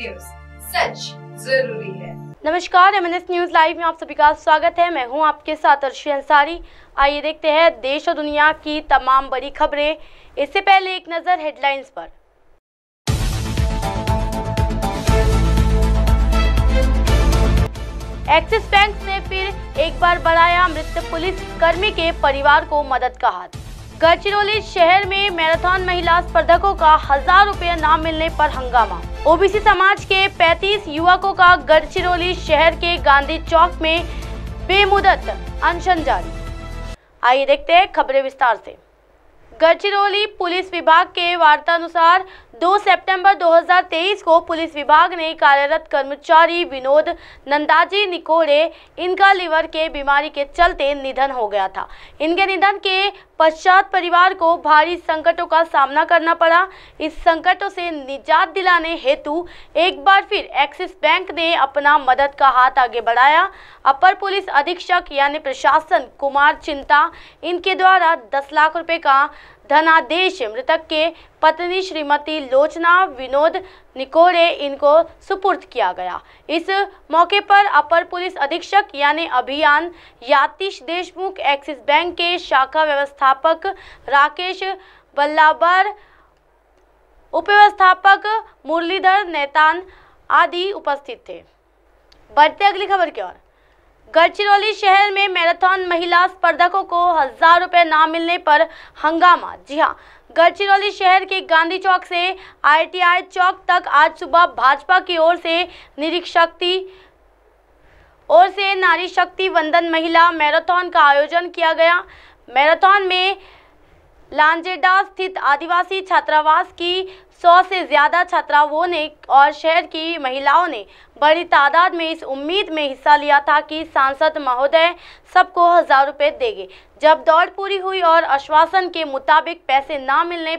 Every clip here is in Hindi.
न्यूज सच जरूरी है नमस्कार एम न्यूज लाइव में आप सभी का स्वागत है मैं हूं आपके साथ अर्शी अंसारी आइए देखते हैं देश और दुनिया की तमाम बड़ी खबरें इससे पहले एक नज़र हेडलाइंस पर एक्सिस बैंक ने फिर एक बार बढ़ाया मृत पुलिस कर्मी के परिवार को मदद का हाथ गढ़चिरौली शहर में मैराथन महिला स्पर्धकों का हजार रुपये न मिलने पर हंगामा ओबीसी समाज के 35 युवकों का गढ़चिरौली शहर के गांधी चौक में बेमुदत अनशन जारी आइए देखते हैं खबरें विस्तार से गढ़चिरौली पुलिस विभाग के वार्तानुसार 2 सितंबर 2023 को पुलिस विभाग ने कार्यरत कर्मचारी विनोद नंदाजी निकोड़े इनका लीवर के बीमारी के चलते निधन हो गया था इनके निधन के पश्चात परिवार को भारी संकटों का सामना करना पड़ा इस संकटों से निजात दिलाने हेतु एक बार फिर एक्सिस बैंक ने अपना मदद का हाथ आगे बढ़ाया अपर पुलिस अधीक्षक यानी प्रशासन कुमार चिंता इनके द्वारा 10 लाख रुपए का धनादेश मृतक के पत्नी श्रीमती लोचना विनोद निकोरे इनको सुपुर्द किया गया इस मौके पर अपर पुलिस अधीक्षक यानी अभियान यातिश देशमुख एक्सिस बैंक के शाखा व्यवस्थापक राकेश बल्लाबर उपव्यवस्थापक मुरलीधर नेतान आदि उपस्थित थे बढ़ते अगली खबर की ओर गढ़चिरौली शहर में मैराथन महिला स्पर्धकों को हजार रुपए न मिलने पर हंगामा जी हाँ गढ़चिरौली शहर के गांधी चौक से आईटीआई चौक तक आज सुबह भाजपा की ओर से निरीक्षक ओर से नारी शक्ति वंदन महिला मैराथन का आयोजन किया गया मैराथन में लांजेडा स्थित आदिवासी छात्रावास की सौ से ज़्यादा छात्राओं ने और शहर की महिलाओं ने बड़ी तादाद में इस उम्मीद में हिस्सा लिया था कि सांसद महोदय सबको हज़ार रुपये देंगे जब दौड़ पूरी हुई और आश्वासन के मुताबिक पैसे ना मिलने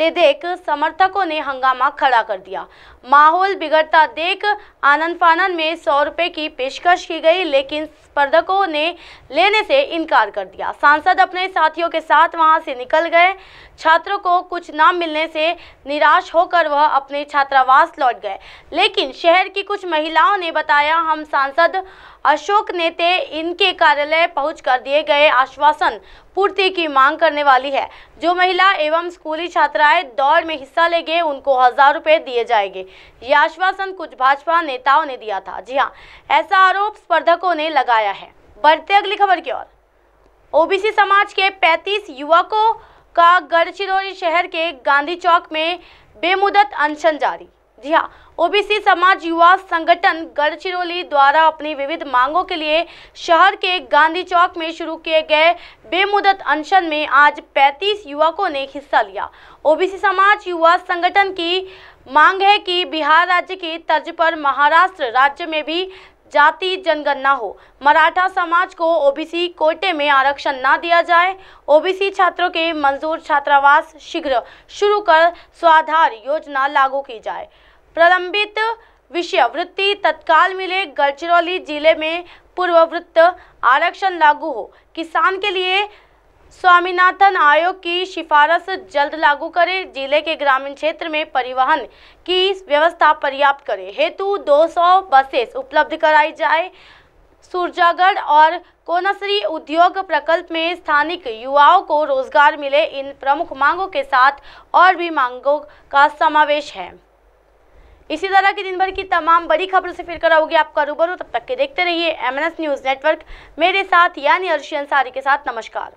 ते देख समर्थकों ने हंगामा खड़ा कर दिया माहौल बिगड़ता देख आनंद फानंद में सौ रुपये की पेशकश की गई लेकिन स्पर्धकों ने लेने से इनकार कर दिया सांसद अपने साथियों के साथ वहां से निकल गए छात्रों को कुछ न मिलने से निराश होकर वह अपने छात्रावास लौट गए लेकिन शहर की कुछ महिलाओं ने बताया हम सांसद अशोक नेते इनके कार्यालय पहुंचकर दिए गए आश्वासन पूर्ति की मांग करने वाली है जो महिला एवं स्कूली छात्राएं दौड़ में हिस्सा लेंगे उनको हजार रुपए दिए जाएंगे ये आश्वासन कुछ भाजपा नेताओं ने दिया था जी हाँ ऐसा आरोप स्पर्धकों ने लगाया है बढ़ते अगली खबर की ओर ओबीसी समाज के पैंतीस युवकों का गढ़चिरौली शहर के गांधी चौक में बेमुदत अनशन जारी जी हाँ ओबीसी समाज युवा संगठन गढ़चिरौली द्वारा अपनी विविध मांगों के लिए शहर के गांधी चौक में शुरू किए गए बेमुदत अनशन में आज 35 युवकों ने हिस्सा लिया ओबीसी समाज युवा संगठन की मांग है कि बिहार राज्य की तर्ज पर महाराष्ट्र राज्य में भी जाति जनगणना हो मराठा समाज को ओबीसी कोटे में आरक्षण ना दिया जाए ओबीसी छात्रों के मंजूर छात्रावास शीघ्र शुरू कर स्वाधार योजना लागू की जाए प्रलंबित विषय वृत्ति तत्काल मिले गढ़चिरौली जिले में पूर्ववृत्त आरक्षण लागू हो किसान के लिए स्वामीनाथन आयोग की सिफारिश जल्द लागू करें जिले के ग्रामीण क्षेत्र में परिवहन की व्यवस्था पर्याप्त करें हेतु 200 बसेस उपलब्ध कराई जाए सूरजागढ़ और कोनसरी उद्योग प्रकल्प में स्थानिक युवाओं को रोजगार मिले इन प्रमुख मांगों के साथ और भी मांगों का समावेश है इसी तरह की दिन भर की तमाम बड़ी खबरों से फिर कराओगे आपका रूबरू तब तक के देखते रहिए एम न्यूज़ नेटवर्क मेरे साथ यानी अर्शी अंसारी के साथ नमस्कार